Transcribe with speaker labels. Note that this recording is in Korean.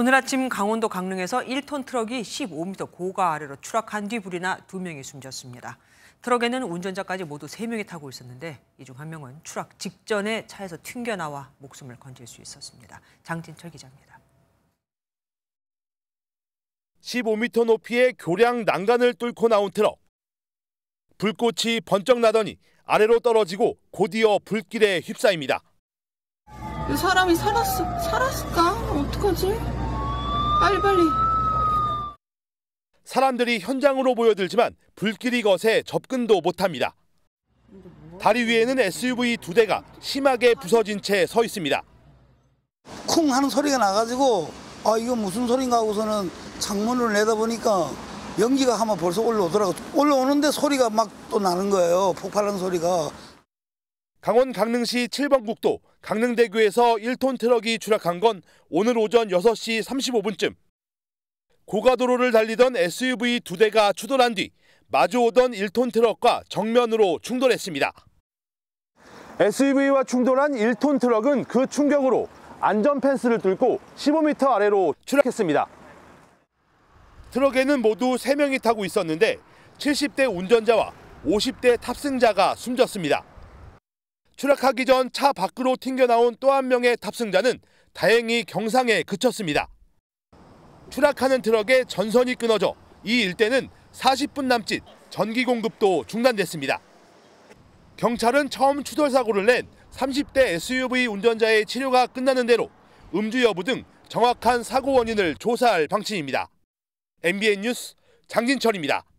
Speaker 1: 오늘 아침 강원도 강릉에서 1톤 트럭이 15m 고가 아래로 추락한 뒤 불이 나 2명이 숨졌습니다. 트럭에는 운전자까지 모두 3명이 타고 있었는데 이 중 한 명은 추락 직전에 차에서 튕겨나와 목숨을 건질 수 있었습니다. 장진철 기자입니다. 15m 높이의 교량 난간을 뚫고
Speaker 2: 나온 트럭. 불꽃이 번쩍 나더니 아래로 떨어지고 곧이어 불길에 휩싸입니다.
Speaker 1: 사람이 살았, 살았을까? 어떡하지?
Speaker 2: 빨리빨리. 사람들이 현장으로 모여들지만 불길이 거세 접근도 못합니다. 다리 위에는 SUV 두 대가 심하게 부서진 채 서 있습니다. 쿵 하는 소리가 나가지고 아 이거 무슨 소린가 하고서는 창문을 내다보니까 연기가 한번 벌써 올라오더라고 올라오는데 소리가 막 또 나는 거예요 폭발하는 소리가 강원 강릉시 7번 국도 강릉대교에서 1톤 트럭이 추락한 건 오늘 오전 6시 35분쯤. 고가도로를 달리던 SUV 두 대가 추돌한 뒤 마주오던 1톤 트럭과 정면으로 충돌했습니다. SUV와 충돌한 1톤 트럭은 그 충격으로 안전 펜스를 뚫고 15m 아래로 추락했습니다. 트럭에는 모두 3명이 타고 있었는데 70대 운전자와 50대 탑승자가 숨졌습니다. 추락하기 전 차 밖으로 튕겨나온 또 한 명의 탑승자는 다행히 경상에 그쳤습니다. 추락하는 트럭의 전선이 끊어져 이 일대는 40분 남짓 전기 공급도 중단됐습니다. 경찰은 처음 추돌 사고를 낸 30대 SUV 운전자의 치료가 끝나는 대로 음주 여부 등 정확한 사고 원인을 조사할 방침입니다. MBN 뉴스 장진철입니다.